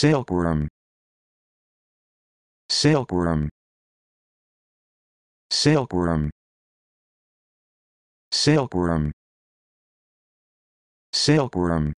silkworm silkworm silkworm silkworm silkworm